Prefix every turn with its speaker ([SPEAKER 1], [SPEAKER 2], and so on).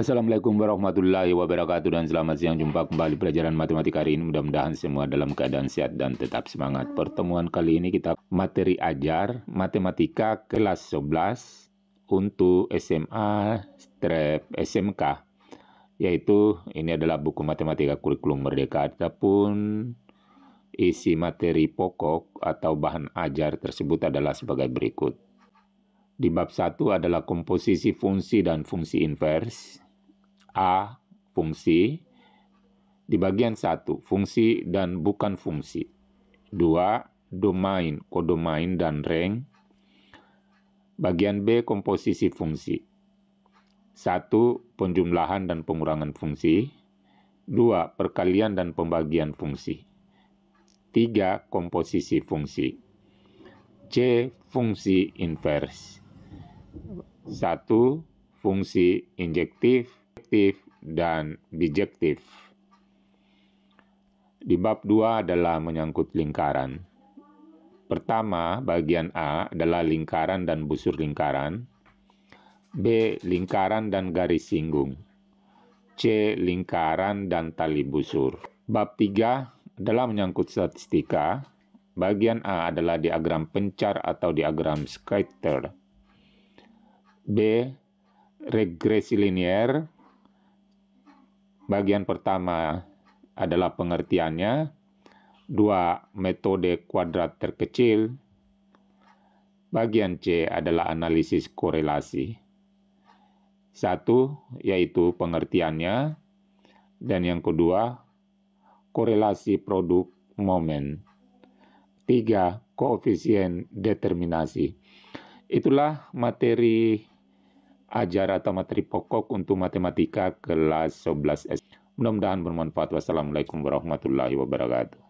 [SPEAKER 1] Assalamualaikum warahmatullahi wabarakatuh dan selamat siang jumpa kembali pelajaran matematika hari ini mudah-mudahan semua dalam keadaan sehat dan tetap semangat pertemuan kali ini kita materi ajar matematika kelas 11 untuk SMA strep SMK yaitu ini adalah buku matematika kurikulum merdeka ataupun isi materi pokok atau bahan ajar tersebut adalah sebagai berikut di bab 1 adalah komposisi fungsi dan fungsi invers. A fungsi di bagian satu fungsi dan bukan fungsi. Dua domain, kodomain dan rank. Bagian B komposisi fungsi. Satu penjumlahan dan pengurangan fungsi. Dua perkalian dan pembagian fungsi. Tiga komposisi fungsi. C fungsi invers. Satu fungsi injektif objektif dan bijektif. Di bab 2 adalah menyangkut lingkaran. Pertama, bagian A adalah lingkaran dan busur lingkaran. B. Lingkaran dan garis singgung. C. Lingkaran dan tali busur. Bab 3 adalah menyangkut statistika. Bagian A adalah diagram pencar atau diagram scatter. B. Regresi linier Bagian pertama adalah pengertiannya, dua metode kuadrat terkecil. Bagian C adalah analisis korelasi. Satu yaitu pengertiannya dan yang kedua korelasi produk momen. Tiga, koefisien determinasi. Itulah materi ajar atau materi pokok untuk matematika kelas 11 S. Mudah-mudahan bermanfaat. Wassalamualaikum warahmatullahi wabarakatuh.